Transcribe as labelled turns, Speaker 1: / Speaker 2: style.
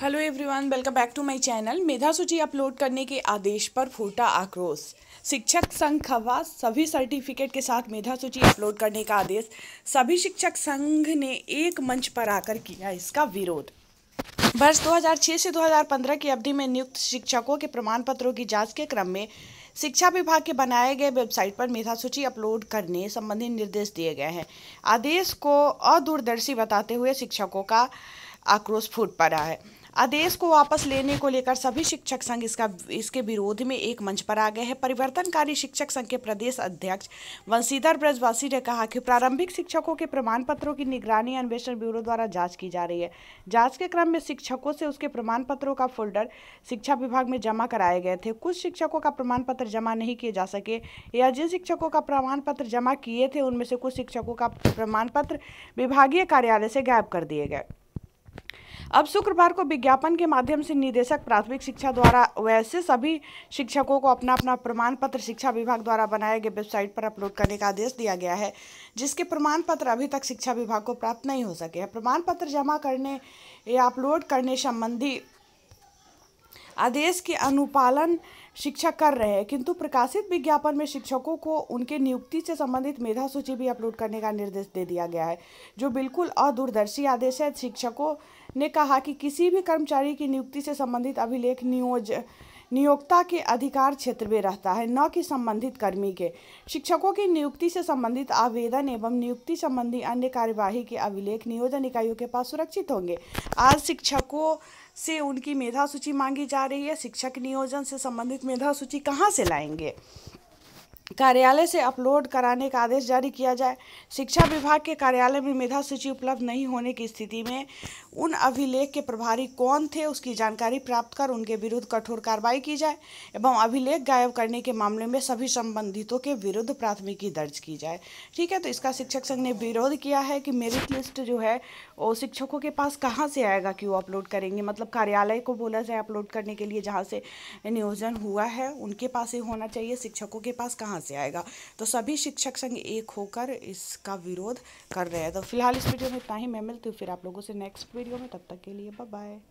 Speaker 1: hello everyone welcome back to my channel मेधा सूची upload करने के आदेश पर फूटा आक्रोश शिक्षक संघ खवा सभी सर्टिफिकेट के साथ मेधा सूची अपलोड करने का आदेश सभी शिक्षक संघ ने एक मंच पर आकर किया इसका विरोध वर्ष 2006 से 2015 की अवधि में नियुक्त शिक्षकों के प्रमाण पत्रों की जांच के क्रम में शिक्षा विभाग के बनाए गए वेबसाइट पर मेधा सूची अपलोड करने संबंधी निर्देश दिए गए हैं आदेश को अदूरदर्शी बताते हुए शिक्षकों का आक्रोश फूट पड़ा है आदेश को वापस लेने को लेकर सभी शिक्षक संघ इसका इसके विरोध में एक मंच पर आ गए हैं परिवर्तनकारी शिक्षक संघ के प्रदेश अध्यक्ष वंशीधर ब्रजवासी ने कहा कि प्रारंभिक शिक्षकों के प्रमाण पत्रों की निगरानी अन्वेषण ब्यूरो द्वारा जांच की जा रही है जांच के क्रम में शिक्षकों से उसके प्रमाण पत्रों का फोल्डर शिक्षा विभाग में जमा कराए गए थे कुछ शिक्षकों का प्रमाण पत्र जमा नहीं किए जा सके या जिन शिक्षकों का प्रमाण पत्र जमा किए थे उनमें से कुछ शिक्षकों का प्रमाण पत्र विभागीय कार्यालय से गायब कर दिए गए अब शुक्रवार को विज्ञापन के माध्यम से निदेशक प्राथमिक शिक्षा द्वारा वैसे सभी शिक्षकों को अपना अपना प्रमाण पत्र शिक्षा विभाग द्वारा बनाए गए वेबसाइट पर अपलोड करने का आदेश दिया गया है जिसके प्रमाण पत्र अभी तक शिक्षा विभाग को प्राप्त नहीं हो सके हैं प्रमाण पत्र जमा करने या अपलोड करने संबंधी आदेश के अनुपालन शिक्षक कर रहे हैं किंतु प्रकाशित विज्ञापन में शिक्षकों को उनके नियुक्ति से संबंधित मेधा सूची भी अपलोड करने का निर्देश दे दिया गया है जो बिल्कुल अदूरदर्शी आदेश है शिक्षकों ने कहा कि किसी भी कर्मचारी की नियुक्ति से संबंधित अभिलेख नियोज नियोक्ता के अधिकार क्षेत्र में रहता है न कि संबंधित कर्मी के शिक्षकों की नियुक्ति से संबंधित आवेदन एवं नियुक्ति संबंधी अन्य कार्यवाही के अभिलेख नियोजन इकाइयों के पास सुरक्षित होंगे आज शिक्षकों से उनकी मेधा सूची मांगी जा रही है शिक्षक नियोजन से संबंधित मेधा सूची कहाँ से लाएंगे कार्यालय से अपलोड कराने का आदेश जारी किया जाए शिक्षा विभाग के कार्यालय में मेधा सूची उपलब्ध नहीं होने की स्थिति में उन अभिलेख के प्रभारी कौन थे उसकी जानकारी प्राप्त कर उनके विरुद्ध कठोर कार्रवाई की जाए एवं अभिलेख गायब करने के मामले में सभी संबंधितों के विरुद्ध प्राथमिकी दर्ज की जाए ठीक है तो इसका शिक्षक संघ ने विरोध किया है कि मेरिट लिस्ट जो है वो शिक्षकों के पास कहाँ से आएगा कि वो अपलोड करेंगे मतलब कार्यालय को बोला जाए अपलोड करने के लिए जहाँ से नियोजन हुआ है उनके पास ही होना चाहिए शिक्षकों के पास कहाँ से आएगा तो सभी शिक्षक संघ एक होकर इसका विरोध कर रहे हैं तो फिलहाल इस वीडियो में इतना ही मैं मिलती हूँ फिर आप लोगों से नेक्स्ट वीडियो में तब तक के लिए बाय